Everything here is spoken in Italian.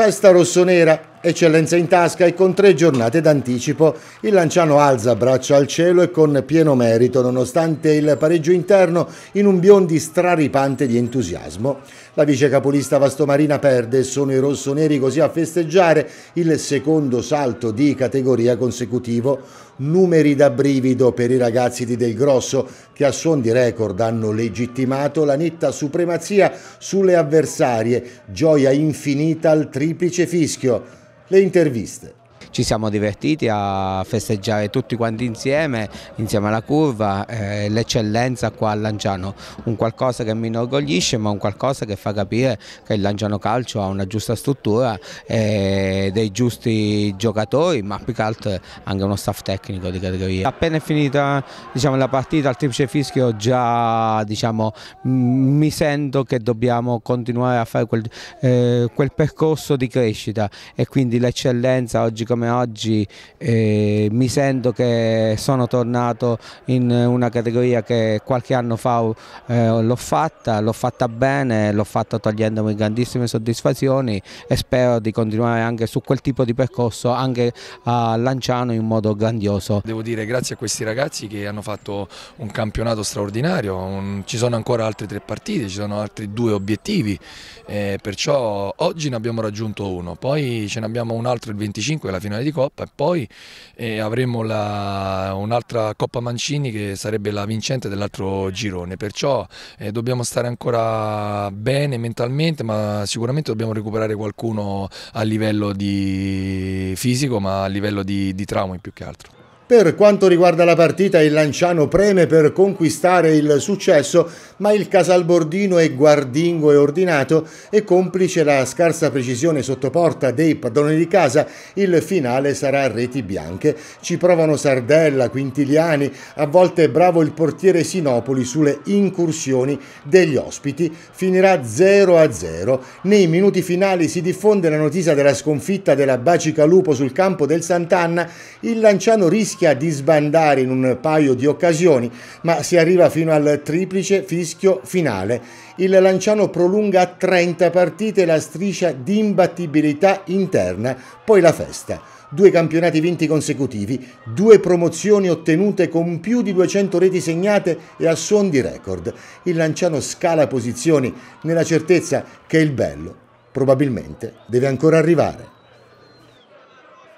Festa rossonera Eccellenza in tasca e con tre giornate d'anticipo il Lanciano alza braccia al cielo e con pieno merito nonostante il pareggio interno in un biondi straripante di entusiasmo. La vice capolista Vastomarina perde e sono i rossoneri così a festeggiare il secondo salto di categoria consecutivo. Numeri da brivido per i ragazzi di Del Grosso che a suon di record hanno legittimato la netta supremazia sulle avversarie, gioia infinita al triplice fischio le interviste ci siamo divertiti a festeggiare tutti quanti insieme, insieme alla curva, eh, l'eccellenza qua a Lanciano, un qualcosa che mi inorgoglisce ma un qualcosa che fa capire che il Lanciano Calcio ha una giusta struttura, eh, dei giusti giocatori ma più che altro anche uno staff tecnico di categoria. Appena è finita diciamo, la partita al triplice fischio già diciamo, mi sento che dobbiamo continuare a fare quel, eh, quel percorso di crescita e quindi l'eccellenza oggi come come oggi eh, mi sento che sono tornato in una categoria che qualche anno fa eh, l'ho fatta, l'ho fatta bene, l'ho fatta togliendomi grandissime soddisfazioni e spero di continuare anche su quel tipo di percorso anche a Lanciano in modo grandioso. Devo dire grazie a questi ragazzi che hanno fatto un campionato straordinario, un... ci sono ancora altre tre partite, ci sono altri due obiettivi, eh, perciò oggi ne abbiamo raggiunto uno, poi ce ne abbiamo un altro il 25 alla fine finale di Coppa e poi eh, avremo un'altra Coppa Mancini che sarebbe la vincente dell'altro girone, perciò eh, dobbiamo stare ancora bene mentalmente ma sicuramente dobbiamo recuperare qualcuno a livello di fisico ma a livello di, di traumi più che altro. Per quanto riguarda la partita, il Lanciano preme per conquistare il successo, ma il Casalbordino è guardingo e ordinato e complice la scarsa precisione sottoporta dei padroni di casa, il finale sarà a reti bianche. Ci provano Sardella, Quintiliani, a volte bravo il portiere Sinopoli sulle incursioni degli ospiti. Finirà 0 0. Nei minuti finali si diffonde la notizia della sconfitta della Bacica Lupo sul campo del Sant'Anna. Il Lanciano rischia rischia di sbandare in un paio di occasioni, ma si arriva fino al triplice fischio finale. Il Lanciano prolunga a 30 partite la striscia di imbattibilità interna, poi la festa due campionati vinti consecutivi, due promozioni ottenute con più di 200 reti segnate e a suon di record. Il Lanciano scala posizioni nella certezza che il bello probabilmente deve ancora arrivare.